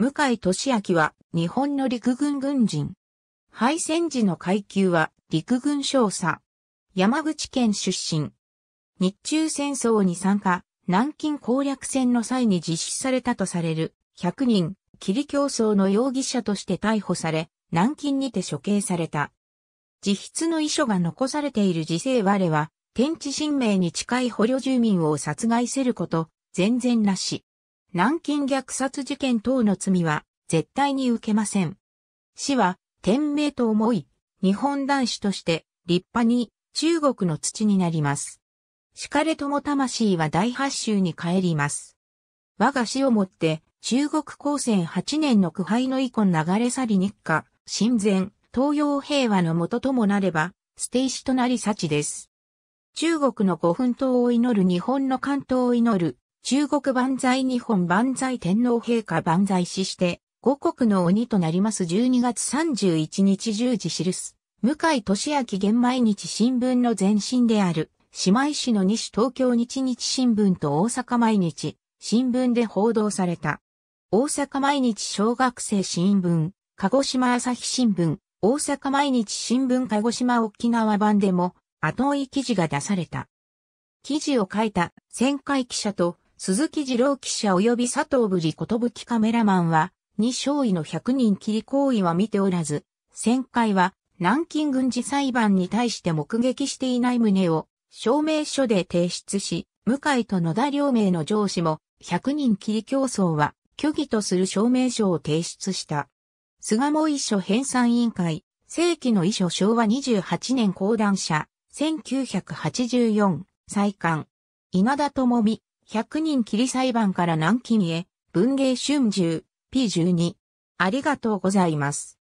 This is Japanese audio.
向井俊明は日本の陸軍軍人。敗戦時の階級は陸軍少佐。山口県出身。日中戦争に参加、南京攻略戦の際に実施されたとされる100人、霧競争の容疑者として逮捕され、南京にて処刑された。自筆の遺書が残されている時世我は、天地神明に近い捕虜住民を殺害せること、全然なし。南京虐殺事件等の罪は絶対に受けません。死は天命と思い、日本男子として立派に中国の土になります。しかれとも魂は大八州に帰ります。我が死をもって中国高専8年の苦杯の遺恨流れ去り日下、神前、東洋平和のもとともなれば、捨て石となり幸です。中国の古墳島を祈る日本の関東を祈る中国万歳日本万歳天皇陛下万歳死して、五国の鬼となります12月31日10時記す。向井俊明現毎日新聞の前身である、姉妹市の西東京日日新聞と大阪毎日新聞で報道された。大阪毎日小学生新聞、鹿児島朝日新聞、大阪毎日新聞鹿児島沖縄版でも、後追い記事が出された。記事を書いた、旋回記者と鈴木二郎記者及び佐藤ぶり寿カメラマンは、二勝位の百人切り行為は見ておらず、旋回は南京軍事裁判に対して目撃していない旨を証明書で提出し、向井と野田両名の上司も百人切り競争は虚偽とする証明書を提出した。菅も遺書編纂委員会、正規の遺書昭和28年講談社、1984、再刊。稲田智美、100人切り裁判から南京へ、文芸春秋、P12。ありがとうございます。